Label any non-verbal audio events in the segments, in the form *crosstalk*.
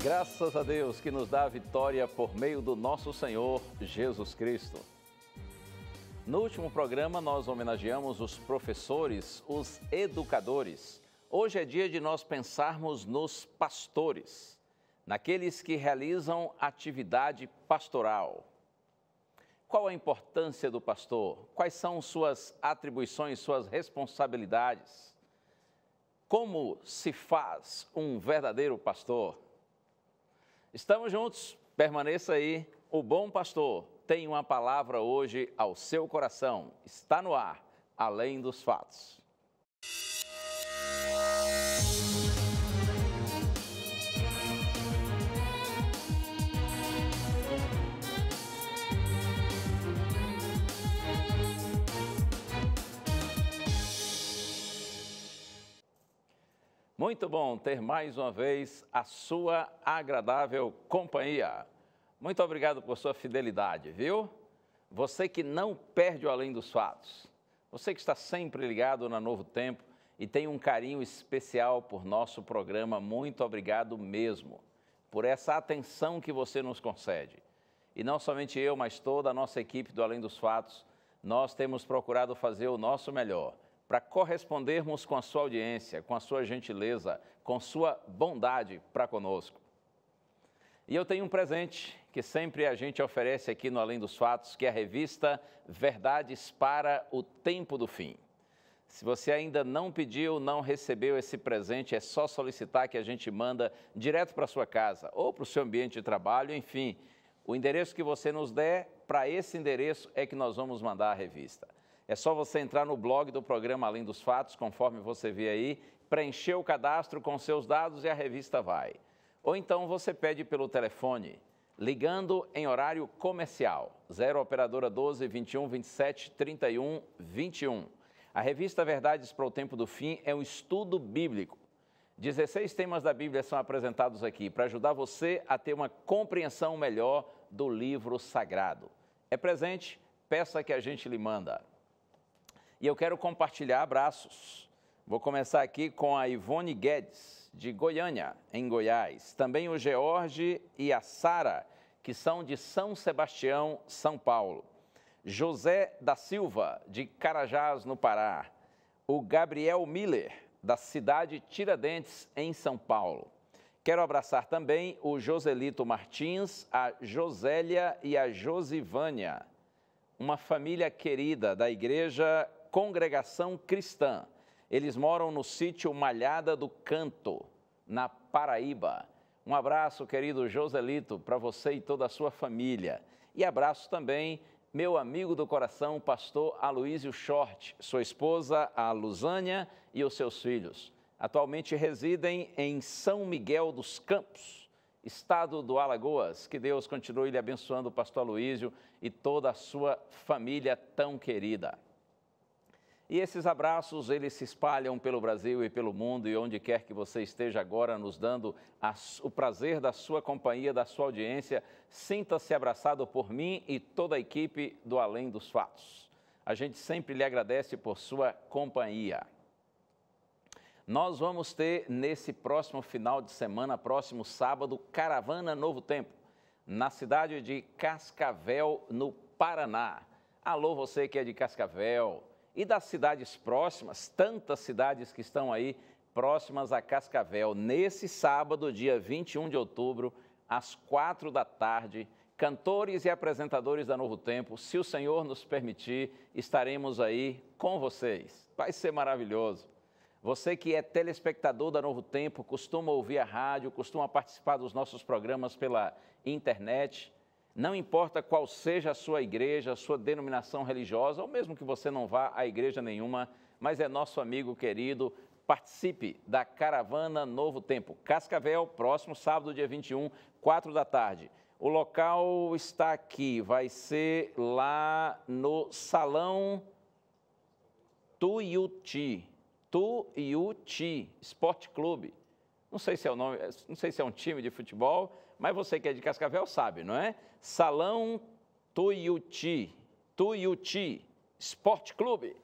Graças a Deus que nos dá a vitória por meio do nosso Senhor Jesus Cristo. No último programa, nós homenageamos os professores, os educadores. Hoje é dia de nós pensarmos nos pastores, naqueles que realizam atividade pastoral. Qual a importância do pastor? Quais são suas atribuições, suas responsabilidades? Como se faz um verdadeiro pastor? Estamos juntos. Permaneça aí. O bom pastor tem uma palavra hoje ao seu coração. Está no ar, além dos fatos. Muito bom ter mais uma vez a sua agradável companhia. Muito obrigado por sua fidelidade, viu? Você que não perde o além dos fatos. Você que está sempre ligado na Novo Tempo e tem um carinho especial por nosso programa, muito obrigado mesmo por essa atenção que você nos concede. E não somente eu, mas toda a nossa equipe do Além dos Fatos, nós temos procurado fazer o nosso melhor para correspondermos com a sua audiência, com a sua gentileza, com sua bondade para conosco. E eu tenho um presente que sempre a gente oferece aqui no Além dos Fatos, que é a revista Verdades para o Tempo do Fim. Se você ainda não pediu, não recebeu esse presente, é só solicitar que a gente manda direto para sua casa ou para o seu ambiente de trabalho, enfim. O endereço que você nos der, para esse endereço é que nós vamos mandar a revista. É só você entrar no blog do programa Além dos Fatos, conforme você vê aí, preencher o cadastro com seus dados e a revista vai. Ou então você pede pelo telefone, ligando em horário comercial, 0 operadora 12 21 27 31 21. A revista Verdades para o Tempo do Fim é um estudo bíblico. 16 temas da Bíblia são apresentados aqui para ajudar você a ter uma compreensão melhor do livro sagrado. É presente? Peça que a gente lhe manda e eu quero compartilhar abraços. Vou começar aqui com a Ivone Guedes, de Goiânia, em Goiás. Também o George e a Sara, que são de São Sebastião, São Paulo. José da Silva, de Carajás, no Pará. O Gabriel Miller, da cidade Tiradentes, em São Paulo. Quero abraçar também o Joselito Martins, a Josélia e a Josivânia, uma família querida da Igreja congregação cristã. Eles moram no sítio Malhada do Canto, na Paraíba. Um abraço, querido Joselito, para você e toda a sua família. E abraço também meu amigo do coração, pastor Aloísio Short, sua esposa, a Luzânia, e os seus filhos. Atualmente residem em São Miguel dos Campos, estado do Alagoas. Que Deus continue lhe abençoando, pastor Aloísio, e toda a sua família tão querida. E esses abraços, eles se espalham pelo Brasil e pelo mundo e onde quer que você esteja agora nos dando o prazer da sua companhia, da sua audiência. Sinta-se abraçado por mim e toda a equipe do Além dos Fatos. A gente sempre lhe agradece por sua companhia. Nós vamos ter nesse próximo final de semana, próximo sábado, Caravana Novo Tempo, na cidade de Cascavel, no Paraná. Alô, você que é de Cascavel, e das cidades próximas, tantas cidades que estão aí próximas a Cascavel. Nesse sábado, dia 21 de outubro, às quatro da tarde, cantores e apresentadores da Novo Tempo, se o Senhor nos permitir, estaremos aí com vocês. Vai ser maravilhoso. Você que é telespectador da Novo Tempo, costuma ouvir a rádio, costuma participar dos nossos programas pela internet, não importa qual seja a sua igreja, a sua denominação religiosa, ou mesmo que você não vá a igreja nenhuma, mas é nosso amigo querido, participe da Caravana Novo Tempo, Cascavel, próximo sábado, dia 21, 4 da tarde. O local está aqui, vai ser lá no Salão Tuiuti, Tuiuti Esporte Clube. Não sei se é o nome, não sei se é um time de futebol, mas você que é de Cascavel sabe, não é? Salão Tuiuti, Tuiuti Esporte Clube.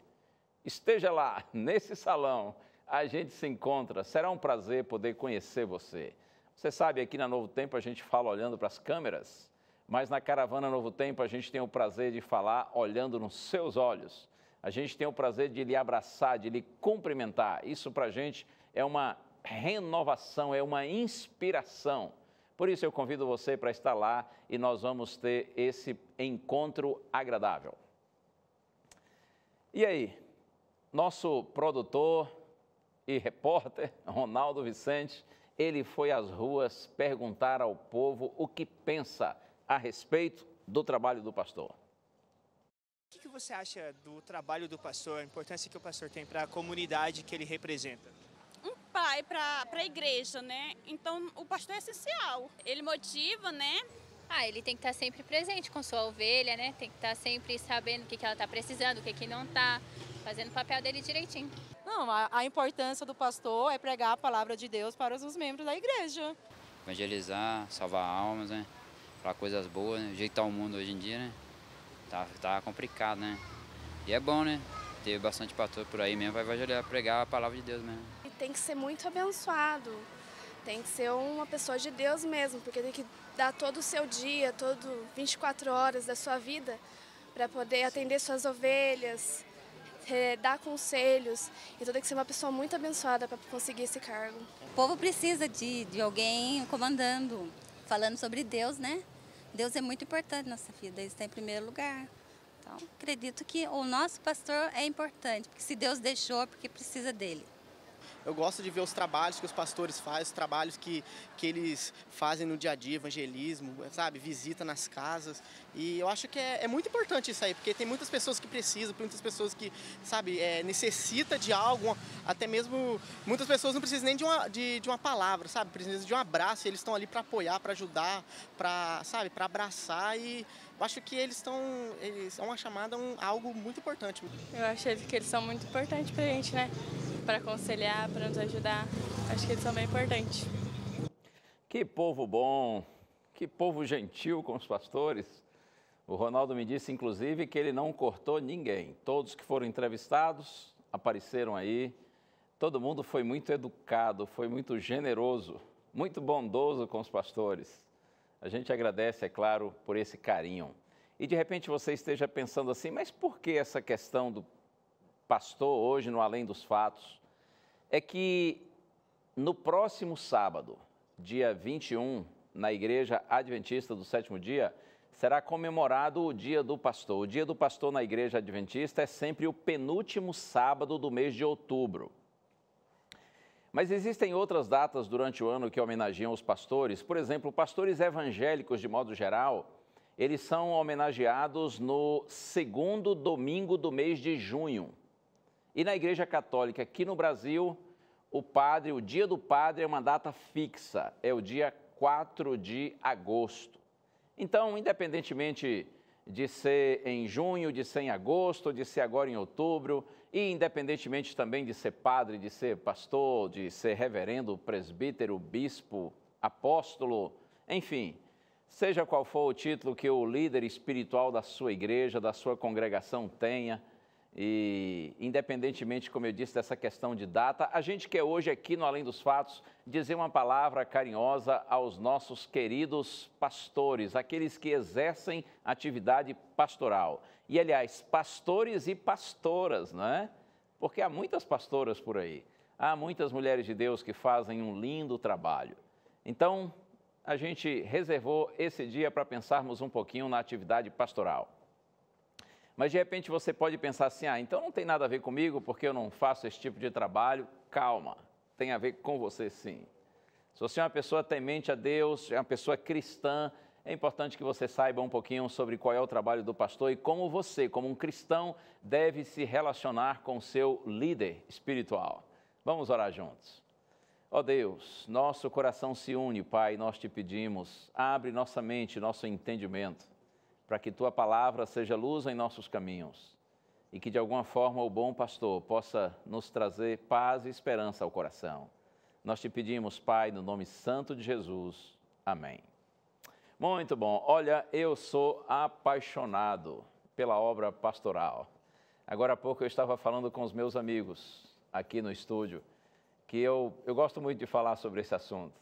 Esteja lá, *laughs* nesse salão, a gente se encontra. Será um prazer poder conhecer você. Você sabe, aqui na Novo Tempo a gente fala olhando para as câmeras, mas na Caravana Novo Tempo a gente tem o prazer de falar olhando nos seus olhos. A gente tem o prazer de lhe abraçar, de lhe cumprimentar. Isso para a gente é uma renovação, é uma inspiração. Por isso eu convido você para estar lá e nós vamos ter esse encontro agradável. E aí, nosso produtor e repórter, *laughs* Ronaldo Vicente, ele foi às ruas perguntar ao povo o que pensa a respeito do trabalho do pastor. O que você acha do trabalho do pastor, a importância que o pastor tem para a comunidade que ele representa? pai para a igreja, né? Então o pastor é essencial. Ele motiva, né? Ah, ele tem que estar tá sempre presente com sua ovelha, né? Tem que estar tá sempre sabendo o que, que ela está precisando, o que, que não está, fazendo o papel dele direitinho. Não, a, a, importância do pastor é pregar a palavra de Deus para os membros da igreja. Evangelizar, salvar almas, né? Falar coisas boas, né? O o mundo hoje em dia, né? Tá, tá complicado, né? E é bom, né? Ter bastante pastor por aí mesmo vai evangelizar, pregar a palavra de Deus mesmo tem que ser muito abençoado, tem que ser uma pessoa de Deus mesmo, porque tem que dar todo o seu dia, todo 24 horas da sua vida para poder atender suas ovelhas, dar conselhos. Então tem que ser uma pessoa muito abençoada para conseguir esse cargo. O povo precisa de, de alguém comandando, falando sobre Deus, né? Deus é muito importante na nossa vida, ele está em primeiro lugar. Então, acredito que o nosso pastor é importante, porque se Deus deixou, é porque precisa dele. Eu gosto de ver os trabalhos que os pastores fazem, os trabalhos que, que eles fazem no dia a dia, evangelismo, sabe, visita nas casas. E eu acho que é, é muito importante isso aí, porque tem muitas pessoas que precisam, muitas pessoas que, sabe, é, necessita de algo, até mesmo muitas pessoas não precisam nem de uma, de, de uma palavra, sabe, precisam de um abraço, e eles estão ali para apoiar, para ajudar, para, sabe, para abraçar e eu acho que eles estão. Eles, são é uma chamada, um, algo muito importante. Eu acho que eles são muito importantes para a gente, né? Para aconselhar, para nos ajudar. Acho que eles são bem importantes. Que povo bom, que povo gentil com os pastores. O Ronaldo me disse, inclusive, que ele não cortou ninguém. Todos que foram entrevistados apareceram aí. Todo mundo foi muito educado, foi muito generoso, muito bondoso com os pastores. A gente agradece, é claro, por esse carinho. E de repente você esteja pensando assim, mas por que essa questão do pastor hoje no Além dos Fatos? É que no próximo sábado, dia 21, na Igreja Adventista do Sétimo Dia, será comemorado o Dia do Pastor. O Dia do Pastor na Igreja Adventista é sempre o penúltimo sábado do mês de outubro. Mas existem outras datas durante o ano que homenageiam os pastores. Por exemplo, pastores evangélicos, de modo geral, eles são homenageados no segundo domingo do mês de junho. E na Igreja Católica aqui no Brasil, o padre, o dia do padre é uma data fixa, é o dia 4 de agosto. Então, independentemente de ser em junho, de ser em agosto, de ser agora em outubro, e independentemente também de ser padre, de ser pastor, de ser reverendo, presbítero, bispo, apóstolo, enfim, seja qual for o título que o líder espiritual da sua igreja, da sua congregação tenha, e, independentemente, como eu disse, dessa questão de data, a gente quer hoje aqui no Além dos Fatos dizer uma palavra carinhosa aos nossos queridos pastores, aqueles que exercem atividade pastoral. E, aliás, pastores e pastoras, né? Porque há muitas pastoras por aí, há muitas mulheres de Deus que fazem um lindo trabalho. Então, a gente reservou esse dia para pensarmos um pouquinho na atividade pastoral. Mas de repente você pode pensar assim: ah, então não tem nada a ver comigo porque eu não faço esse tipo de trabalho. Calma, tem a ver com você sim. Se você é uma pessoa temente a Deus, é uma pessoa cristã, é importante que você saiba um pouquinho sobre qual é o trabalho do pastor e como você, como um cristão, deve se relacionar com seu líder espiritual. Vamos orar juntos. Ó oh Deus, nosso coração se une, Pai, nós te pedimos, abre nossa mente, nosso entendimento para que tua palavra seja luz em nossos caminhos e que de alguma forma o bom pastor possa nos trazer paz e esperança ao coração. Nós te pedimos, Pai, no nome santo de Jesus. Amém. Muito bom. Olha, eu sou apaixonado pela obra pastoral. Agora há pouco eu estava falando com os meus amigos aqui no estúdio, que eu, eu gosto muito de falar sobre esse assunto,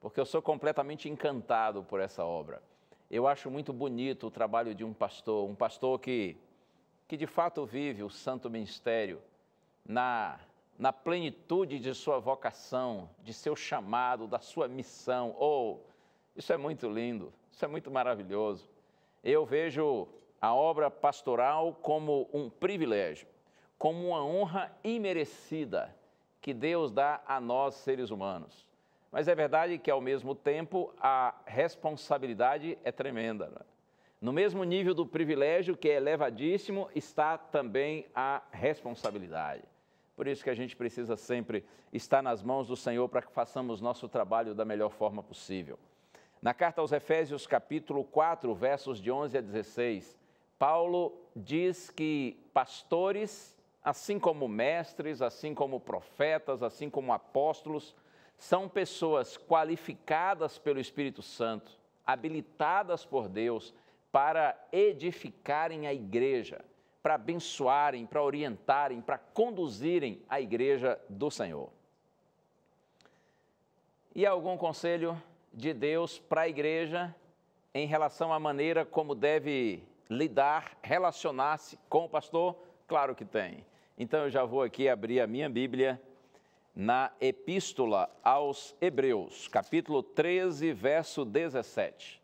porque eu sou completamente encantado por essa obra. Eu acho muito bonito o trabalho de um pastor, um pastor que, que de fato vive o santo ministério na, na plenitude de sua vocação, de seu chamado, da sua missão. Oh, isso é muito lindo, isso é muito maravilhoso. Eu vejo a obra pastoral como um privilégio, como uma honra imerecida que Deus dá a nós seres humanos. Mas é verdade que, ao mesmo tempo, a responsabilidade é tremenda. Né? No mesmo nível do privilégio, que é elevadíssimo, está também a responsabilidade. Por isso que a gente precisa sempre estar nas mãos do Senhor para que façamos nosso trabalho da melhor forma possível. Na carta aos Efésios, capítulo 4, versos de 11 a 16, Paulo diz que pastores, assim como mestres, assim como profetas, assim como apóstolos, são pessoas qualificadas pelo Espírito Santo, habilitadas por Deus para edificarem a igreja, para abençoarem, para orientarem, para conduzirem a igreja do Senhor. E algum conselho de Deus para a igreja em relação à maneira como deve lidar, relacionar-se com o pastor? Claro que tem. Então eu já vou aqui abrir a minha Bíblia na Epístola aos Hebreus, capítulo 13, verso 17.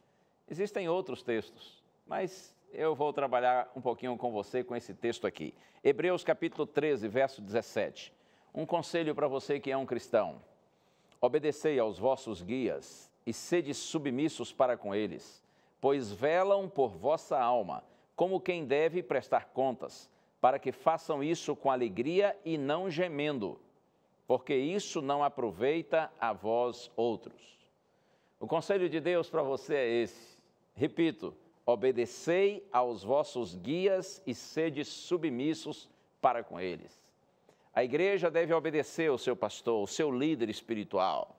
Existem outros textos, mas eu vou trabalhar um pouquinho com você com esse texto aqui. Hebreus, capítulo 13, verso 17. Um conselho para você que é um cristão: obedecei aos vossos guias e sede submissos para com eles, pois velam por vossa alma, como quem deve prestar contas, para que façam isso com alegria e não gemendo porque isso não aproveita a vós outros. O conselho de Deus para você é esse. Repito, obedecei aos vossos guias e sede submissos para com eles. A igreja deve obedecer ao seu pastor, ao seu líder espiritual.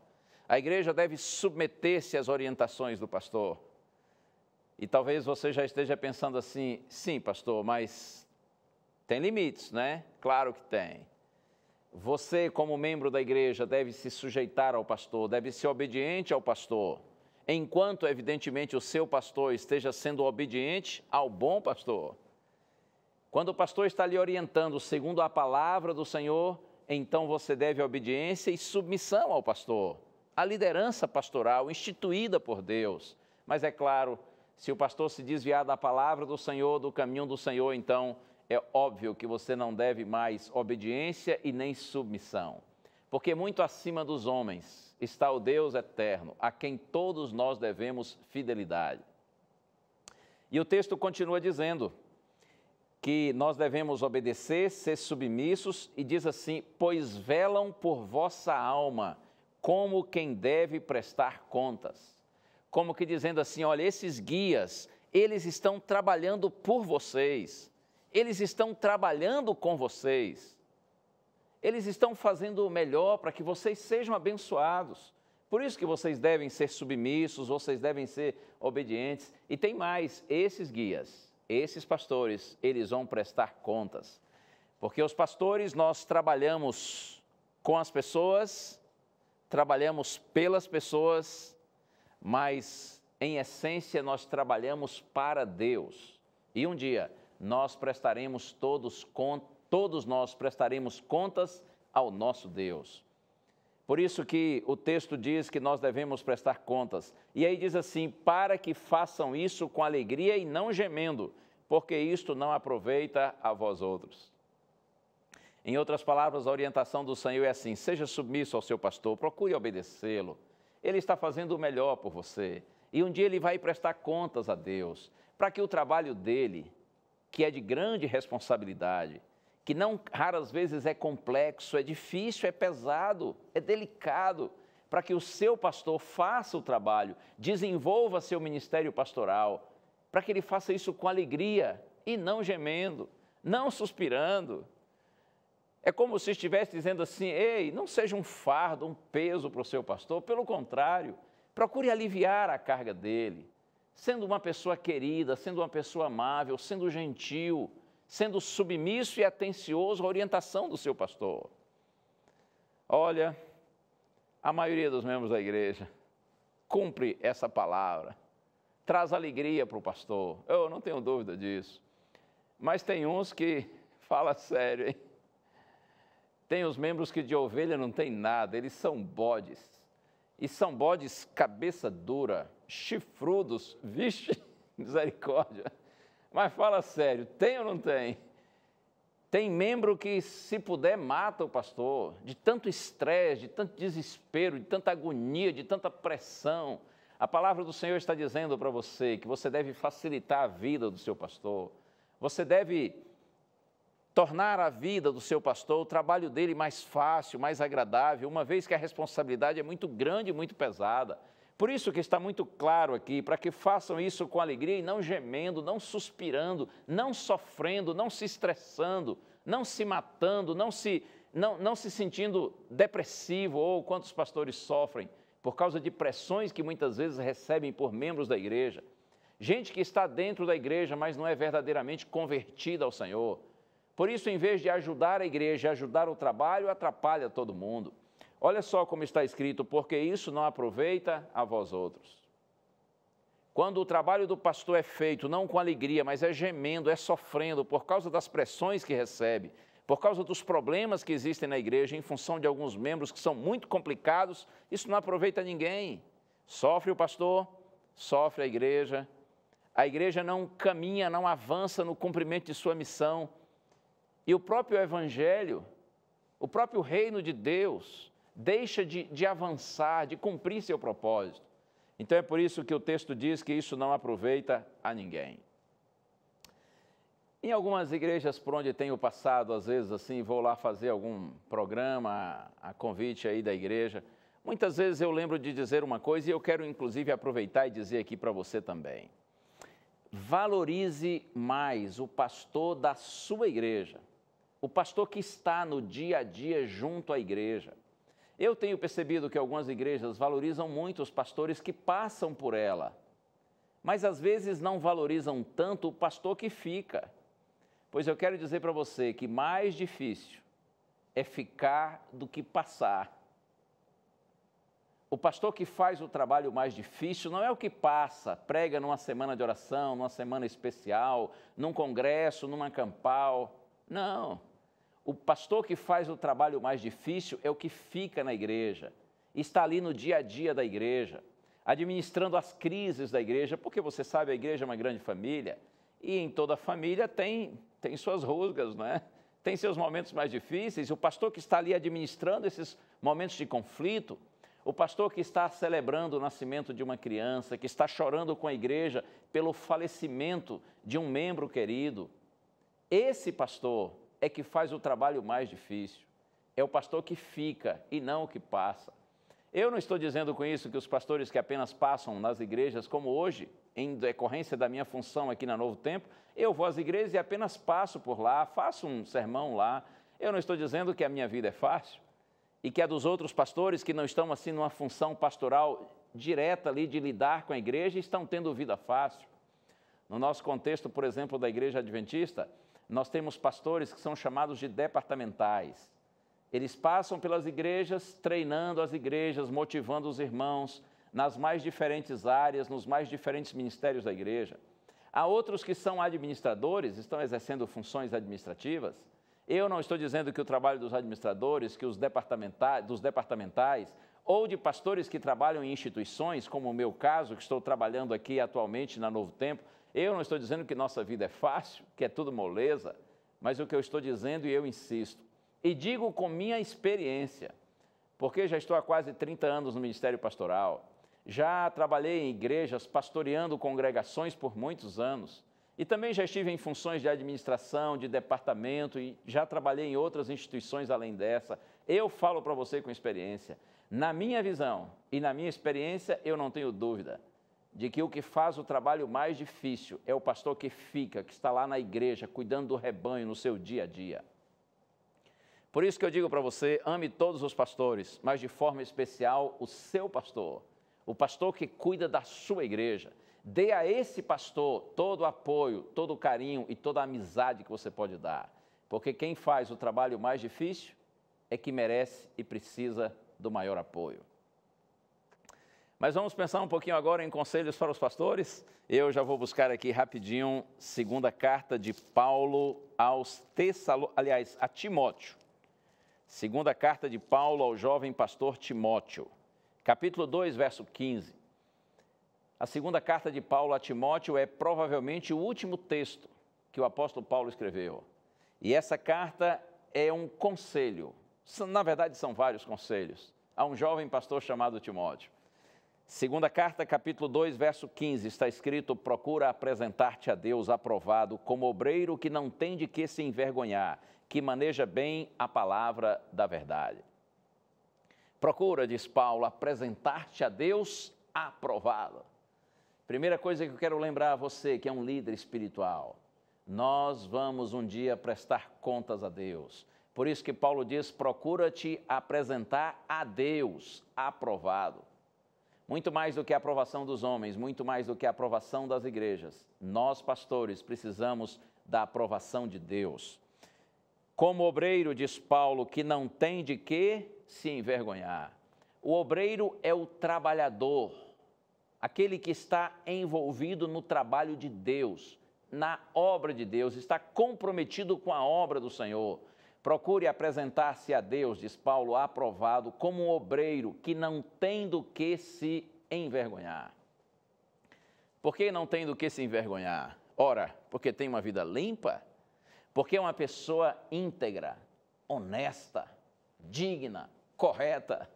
A igreja deve submeter-se às orientações do pastor. E talvez você já esteja pensando assim: sim, pastor, mas tem limites, né? Claro que tem. Você, como membro da igreja, deve se sujeitar ao pastor, deve ser obediente ao pastor, enquanto, evidentemente, o seu pastor esteja sendo obediente ao bom pastor. Quando o pastor está lhe orientando segundo a palavra do Senhor, então você deve obediência e submissão ao pastor, à liderança pastoral instituída por Deus. Mas é claro, se o pastor se desviar da palavra do Senhor, do caminho do Senhor, então é óbvio que você não deve mais obediência e nem submissão, porque muito acima dos homens está o Deus eterno, a quem todos nós devemos fidelidade. E o texto continua dizendo que nós devemos obedecer, ser submissos, e diz assim: Pois velam por vossa alma, como quem deve prestar contas. Como que dizendo assim: Olha, esses guias, eles estão trabalhando por vocês eles estão trabalhando com vocês. Eles estão fazendo o melhor para que vocês sejam abençoados. Por isso que vocês devem ser submissos, vocês devem ser obedientes. E tem mais, esses guias, esses pastores, eles vão prestar contas. Porque os pastores nós trabalhamos com as pessoas, trabalhamos pelas pessoas, mas em essência nós trabalhamos para Deus. E um dia nós prestaremos todos, todos nós prestaremos contas ao nosso Deus. Por isso que o texto diz que nós devemos prestar contas. E aí diz assim: para que façam isso com alegria e não gemendo, porque isto não aproveita a vós outros. Em outras palavras, a orientação do Senhor é assim: seja submisso ao seu pastor, procure obedecê-lo. Ele está fazendo o melhor por você. E um dia ele vai prestar contas a Deus, para que o trabalho dele, que é de grande responsabilidade, que não raras vezes é complexo, é difícil, é pesado, é delicado, para que o seu pastor faça o trabalho, desenvolva seu ministério pastoral, para que ele faça isso com alegria e não gemendo, não suspirando. É como se estivesse dizendo assim: ei, não seja um fardo, um peso para o seu pastor, pelo contrário, procure aliviar a carga dele, sendo uma pessoa querida, sendo uma pessoa amável, sendo gentil, sendo submisso e atencioso à orientação do seu pastor. Olha, a maioria dos membros da igreja cumpre essa palavra, traz alegria para o pastor, eu não tenho dúvida disso. Mas tem uns que, *laughs* fala sério, hein? Tem os membros que de ovelha não tem nada, eles são bodes. E são bodes cabeça dura chifrudos. *laughs* Vixe, misericórdia. Mas fala sério, tem ou não tem? Tem membro que, se puder, mata o pastor, de tanto estresse, de tanto desespero, de tanta agonia, de tanta pressão. A palavra do Senhor está dizendo para você que você deve facilitar a vida do seu pastor, você deve tornar a vida do seu pastor, o trabalho dele mais fácil, mais agradável, uma vez que a responsabilidade é muito grande e muito pesada. Por isso que está muito claro aqui, para que façam isso com alegria e não gemendo, não suspirando, não sofrendo, não se estressando, não se matando, não se, não, não se sentindo depressivo, ou quantos pastores sofrem por causa de pressões que muitas vezes recebem por membros da igreja. Gente que está dentro da igreja, mas não é verdadeiramente convertida ao Senhor. Por isso, em vez de ajudar a igreja, ajudar o trabalho, atrapalha todo mundo. Olha só como está escrito: porque isso não aproveita a vós outros. Quando o trabalho do pastor é feito não com alegria, mas é gemendo, é sofrendo por causa das pressões que recebe, por causa dos problemas que existem na igreja em função de alguns membros que são muito complicados, isso não aproveita ninguém. Sofre o pastor, sofre a igreja. A igreja não caminha, não avança no cumprimento de sua missão. E o próprio evangelho, o próprio reino de Deus, deixa de, de avançar, de cumprir seu propósito. Então é por isso que o texto diz que isso não aproveita a ninguém. Em algumas igrejas por onde tenho passado, às vezes assim, vou lá fazer algum programa a convite aí da igreja. Muitas vezes eu lembro de dizer uma coisa e eu quero inclusive aproveitar e dizer aqui para você também. Valorize mais o pastor da sua igreja, o pastor que está no dia a dia junto à igreja. Eu tenho percebido que algumas igrejas valorizam muito os pastores que passam por ela, mas às vezes não valorizam tanto o pastor que fica. Pois eu quero dizer para você que mais difícil é ficar do que passar. O pastor que faz o trabalho mais difícil não é o que passa, prega numa semana de oração, numa semana especial, num congresso, numa campal. Não. O pastor que faz o trabalho mais difícil é o que fica na igreja, está ali no dia a dia da igreja, administrando as crises da igreja, porque você sabe, a igreja é uma grande família e em toda família tem, tem suas rusgas, né? tem seus momentos mais difíceis. O pastor que está ali administrando esses momentos de conflito, o pastor que está celebrando o nascimento de uma criança, que está chorando com a igreja pelo falecimento de um membro querido, esse pastor é que faz o trabalho mais difícil. É o pastor que fica e não o que passa. Eu não estou dizendo com isso que os pastores que apenas passam nas igrejas, como hoje, em decorrência da minha função aqui na Novo Tempo, eu vou às igrejas e apenas passo por lá, faço um sermão lá. Eu não estou dizendo que a minha vida é fácil e que a dos outros pastores que não estão assim numa função pastoral direta ali de lidar com a igreja estão tendo vida fácil. No nosso contexto, por exemplo, da igreja adventista, nós temos pastores que são chamados de departamentais. Eles passam pelas igrejas, treinando as igrejas, motivando os irmãos nas mais diferentes áreas, nos mais diferentes ministérios da igreja. Há outros que são administradores, estão exercendo funções administrativas. Eu não estou dizendo que o trabalho dos administradores, que os departamentais, dos departamentais, ou de pastores que trabalham em instituições, como o meu caso, que estou trabalhando aqui atualmente na Novo Tempo, eu não estou dizendo que nossa vida é fácil, que é tudo moleza, mas o que eu estou dizendo e eu insisto, e digo com minha experiência, porque já estou há quase 30 anos no ministério pastoral, já trabalhei em igrejas pastoreando congregações por muitos anos, e também já estive em funções de administração, de departamento e já trabalhei em outras instituições além dessa. Eu falo para você com experiência. Na minha visão e na minha experiência, eu não tenho dúvida de que o que faz o trabalho mais difícil é o pastor que fica, que está lá na igreja, cuidando do rebanho no seu dia a dia. Por isso que eu digo para você: ame todos os pastores, mas de forma especial o seu pastor, o pastor que cuida da sua igreja. Dê a esse pastor todo o apoio, todo o carinho e toda a amizade que você pode dar. Porque quem faz o trabalho mais difícil é que merece e precisa do maior apoio. Mas vamos pensar um pouquinho agora em conselhos para os pastores. Eu já vou buscar aqui rapidinho segunda carta de Paulo aos Tessalonicenses, aliás, a Timóteo. Segunda carta de Paulo ao jovem pastor Timóteo, capítulo 2, verso 15. A segunda carta de Paulo a Timóteo é provavelmente o último texto que o apóstolo Paulo escreveu. E essa carta é um conselho. Na verdade, são vários conselhos a um jovem pastor chamado Timóteo. Segunda carta, capítulo 2, verso 15, está escrito: Procura apresentar-te a Deus aprovado, como obreiro que não tem de que se envergonhar, que maneja bem a palavra da verdade. Procura, diz Paulo, apresentar-te a Deus aprovado. Primeira coisa que eu quero lembrar a você, que é um líder espiritual, nós vamos um dia prestar contas a Deus. Por isso que Paulo diz: procura te apresentar a Deus aprovado. Muito mais do que a aprovação dos homens, muito mais do que a aprovação das igrejas. Nós, pastores, precisamos da aprovação de Deus. Como obreiro, diz Paulo, que não tem de que se envergonhar. O obreiro é o trabalhador, aquele que está envolvido no trabalho de Deus, na obra de Deus, está comprometido com a obra do Senhor. Procure apresentar-se a Deus, diz Paulo, aprovado, como um obreiro que não tem do que se envergonhar. Por que não tem do que se envergonhar? Ora, porque tem uma vida limpa, porque é uma pessoa íntegra, honesta, digna, correta.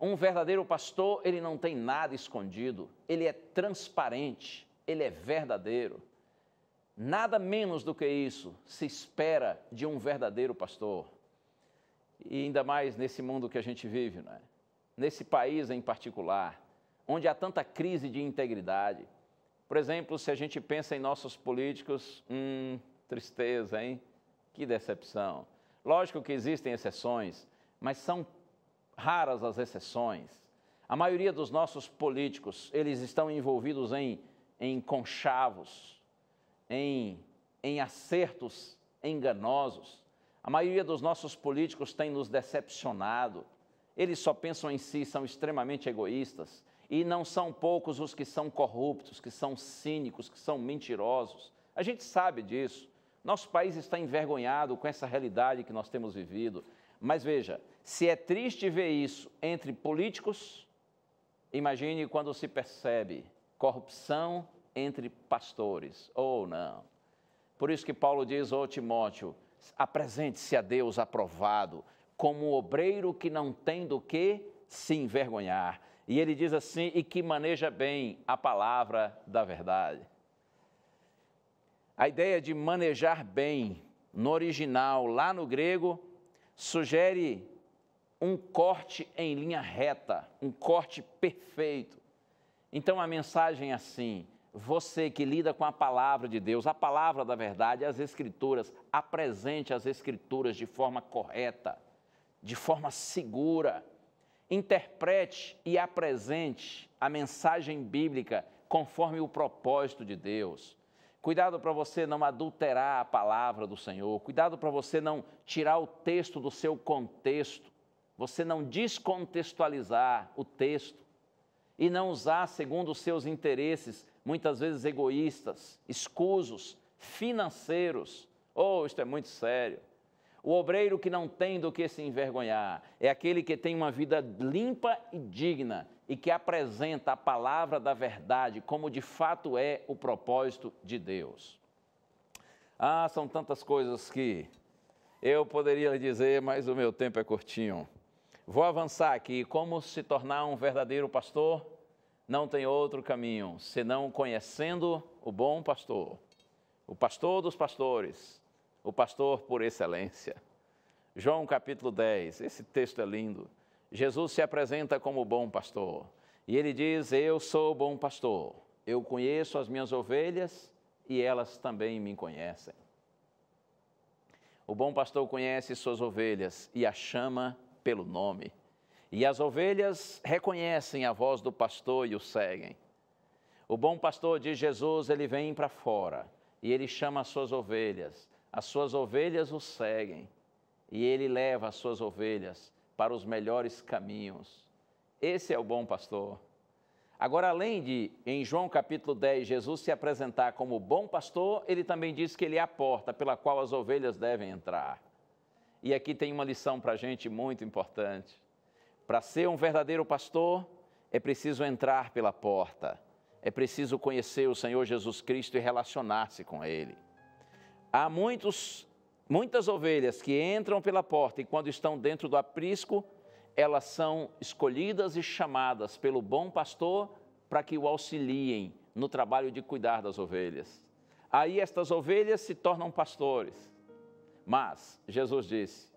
Um verdadeiro pastor, ele não tem nada escondido, ele é transparente, ele é verdadeiro. Nada menos do que isso se espera de um verdadeiro pastor. E ainda mais nesse mundo que a gente vive, né? nesse país em particular, onde há tanta crise de integridade. Por exemplo, se a gente pensa em nossos políticos, hum, tristeza, hein? Que decepção. Lógico que existem exceções, mas são raras as exceções. A maioria dos nossos políticos, eles estão envolvidos em, em conchavos, em, em acertos enganosos. A maioria dos nossos políticos tem nos decepcionado. Eles só pensam em si, são extremamente egoístas. E não são poucos os que são corruptos, que são cínicos, que são mentirosos. A gente sabe disso. Nosso país está envergonhado com essa realidade que nós temos vivido. Mas veja, se é triste ver isso entre políticos, imagine quando se percebe corrupção entre pastores, ou não. Por isso que Paulo diz, ô Timóteo, apresente-se a Deus aprovado, como obreiro que não tem do que se envergonhar. E ele diz assim, e que maneja bem a palavra da verdade. A ideia de manejar bem no original, lá no grego, sugere um corte em linha reta, um corte perfeito. Então a mensagem é assim: você que lida com a palavra de Deus, a palavra da verdade, as escrituras, apresente as escrituras de forma correta, de forma segura. Interprete e apresente a mensagem bíblica conforme o propósito de Deus. Cuidado para você não adulterar a palavra do Senhor, cuidado para você não tirar o texto do seu contexto, você não descontextualizar o texto e não usar segundo os seus interesses muitas vezes egoístas, escusos, financeiros. Oh, isto é muito sério. O obreiro que não tem do que se envergonhar é aquele que tem uma vida limpa e digna e que apresenta a palavra da verdade como de fato é o propósito de Deus. Ah, são tantas coisas que eu poderia dizer, mas o meu tempo é curtinho. Vou avançar aqui. Como se tornar um verdadeiro pastor? não tem outro caminho senão conhecendo o bom pastor, o pastor dos pastores, o pastor por excelência. João capítulo 10, esse texto é lindo. Jesus se apresenta como bom pastor e ele diz: Eu sou bom pastor, eu conheço as minhas ovelhas e elas também me conhecem. O bom pastor conhece suas ovelhas e a chama pelo nome. E as ovelhas reconhecem a voz do pastor e o seguem. O bom pastor de Jesus, ele vem para fora e ele chama as suas ovelhas. As suas ovelhas o seguem e ele leva as suas ovelhas para os melhores caminhos. Esse é o bom pastor. Agora, além de, em João capítulo 10, Jesus se apresentar como bom pastor, ele também diz que ele é a porta pela qual as ovelhas devem entrar. E aqui tem uma lição para a gente muito importante. Para ser um verdadeiro pastor, é preciso entrar pela porta, é preciso conhecer o Senhor Jesus Cristo e relacionar-se com Ele. Há muitos, muitas ovelhas que entram pela porta e, quando estão dentro do aprisco, elas são escolhidas e chamadas pelo bom pastor para que o auxiliem no trabalho de cuidar das ovelhas. Aí estas ovelhas se tornam pastores. Mas Jesus disse: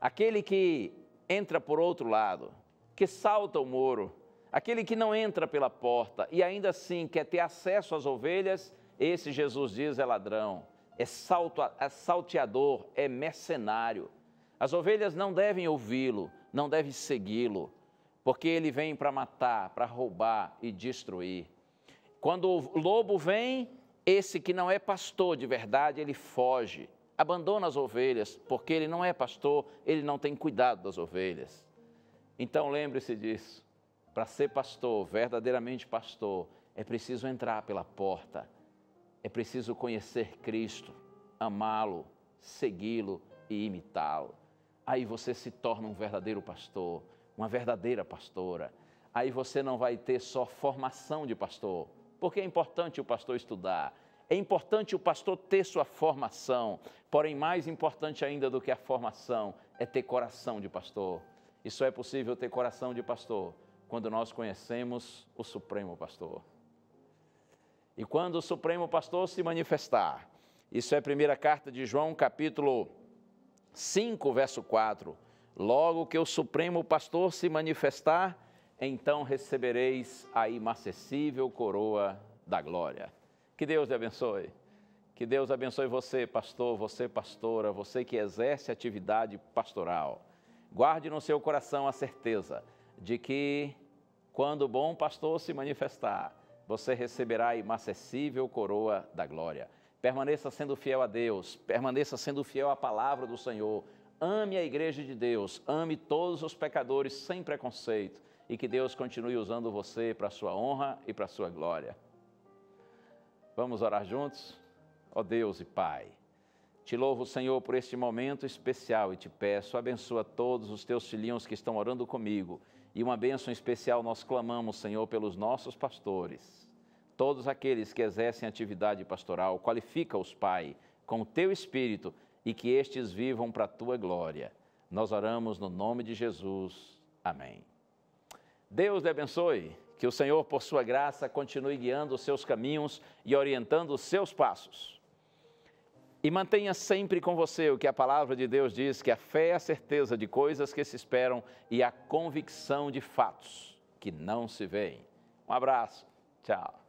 aquele que entra por outro lado, que salta o muro, aquele que não entra pela porta e ainda assim quer ter acesso às ovelhas, esse Jesus diz é ladrão, é, salto, é salteador, é mercenário. As ovelhas não devem ouvi-lo, não devem segui-lo, porque ele vem para matar, para roubar e destruir. Quando o lobo vem, esse que não é pastor de verdade, ele foge abandona as ovelhas, porque ele não é pastor, ele não tem cuidado das ovelhas. Então lembre-se disso. Para ser pastor, verdadeiramente pastor, é preciso entrar pela porta, é preciso conhecer Cristo, amá-lo, segui-lo e imitá-lo. Aí você se torna um verdadeiro pastor, uma verdadeira pastora. Aí você não vai ter só formação de pastor, porque é importante o pastor estudar, é importante o pastor ter sua formação, porém, mais importante ainda do que a formação é ter coração de pastor. E só é possível ter coração de pastor quando nós conhecemos o Supremo Pastor. E quando o Supremo Pastor se manifestar, isso é a primeira carta de João, capítulo 5, verso 4. Logo que o Supremo Pastor se manifestar, então recebereis a imacessível coroa da glória. Que Deus te abençoe. Que Deus abençoe você, pastor, você, pastora, você que exerce atividade pastoral. Guarde no seu coração a certeza de que, quando o bom pastor se manifestar, você receberá a imacessível coroa da glória. Permaneça sendo fiel a Deus, permaneça sendo fiel à palavra do Senhor. Ame a igreja de Deus, ame todos os pecadores sem preconceito e que Deus continue usando você para a sua honra e para a sua glória. Vamos orar juntos? Ó oh Deus e Pai, te louvo, Senhor, por este momento especial e te peço, abençoa todos os teus filhinhos que estão orando comigo. E uma bênção especial nós clamamos, Senhor, pelos nossos pastores. Todos aqueles que exercem atividade pastoral, qualifica-os, Pai, com o teu espírito e que estes vivam para a tua glória. Nós oramos no nome de Jesus. Amém. Deus te abençoe. Que o Senhor, por sua graça, continue guiando os seus caminhos e orientando os seus passos. E mantenha sempre com você o que a palavra de Deus diz, que a fé é a certeza de coisas que se esperam e a convicção de fatos que não se veem. Um abraço. Tchau.